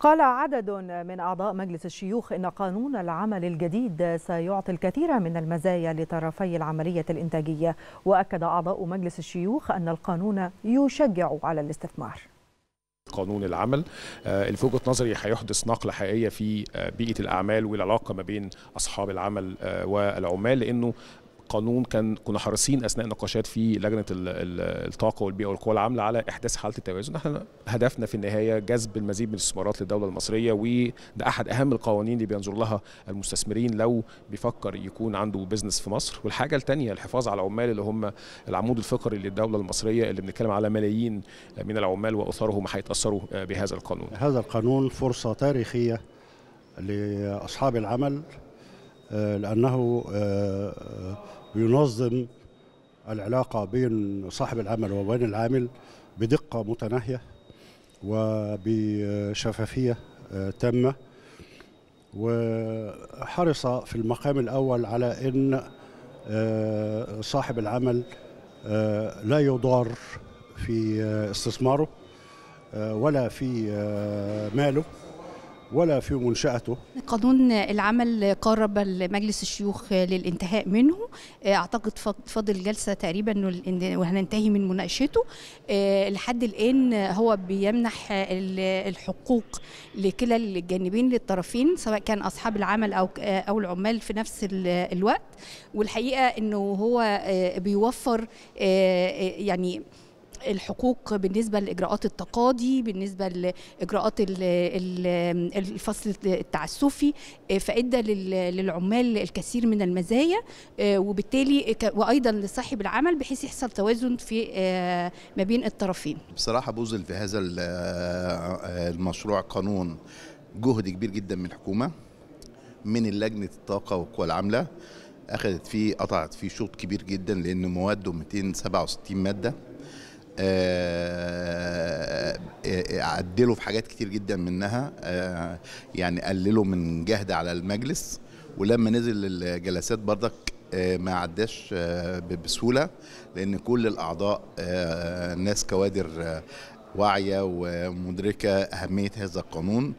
قال عدد من أعضاء مجلس الشيوخ إن قانون العمل الجديد سيعطي الكثير من المزايا لطرفي العملية الإنتاجية وأكد أعضاء مجلس الشيوخ أن القانون يشجع على الاستثمار قانون العمل اللي آه، في وجهه نظري هيحدث نقله حقيقيه في آه، بيئه الاعمال والعلاقه ما بين اصحاب العمل آه، والعمال لانه قانون كان كنا حريصين اثناء نقاشات في لجنه الطاقه والبيئه والقوى العامله على احداث حاله التوازن احنا هدفنا في النهايه جذب المزيد من الاستثمارات للدوله المصريه وده احد اهم القوانين اللي بينظر لها المستثمرين لو بيفكر يكون عنده بزنس في مصر والحاجه الثانيه الحفاظ على العمال اللي هم العمود الفقري للدوله المصريه اللي بنتكلم على ملايين من العمال واسرهم هيتاثروا بهذا القانون هذا القانون فرصه تاريخيه لاصحاب العمل آه، لانه آه، بينظم العلاقة بين صاحب العمل وبين العامل بدقة متناهية وبشفافية آه، تامة وحرص في المقام الأول على أن آه، صاحب العمل آه، لا يضار في استثماره ولا في ماله ولا في منشأته قانون العمل قرب مجلس الشيوخ للانتهاء منه اعتقد فاضل جلسة تقريبا وهننتهي من مناقشته لحد الآن هو بيمنح الحقوق لكلا الجانبين للطرفين سواء كان أصحاب العمل أو أو العمال في نفس الوقت والحقيقة أنه هو آه، بيوفر آه، آه، يعني الحقوق بالنسبه لاجراءات التقاضي بالنسبه لاجراءات الفصل التعسفي آه، فادى للعمال الكثير من المزايا آه، وبالتالي وايضا لصاحب العمل بحيث يحصل توازن في آه، ما بين الطرفين بصراحه بوزل في هذا المشروع قانون جهد كبير جدا من الحكومه من لجنه الطاقه والقوى العامله اخذت فيه قطعت فيه شوط كبير جدا لان مواده 267 ماده آه، آه، آه، عدلوا في حاجات كتير جدا منها يعني قللوا من جهد على المجلس ولما نزل الجلسات برضك ما عداش بسهولة لأن كل الأعضاء ناس كوادر واعية ومدركة أهمية هذا القانون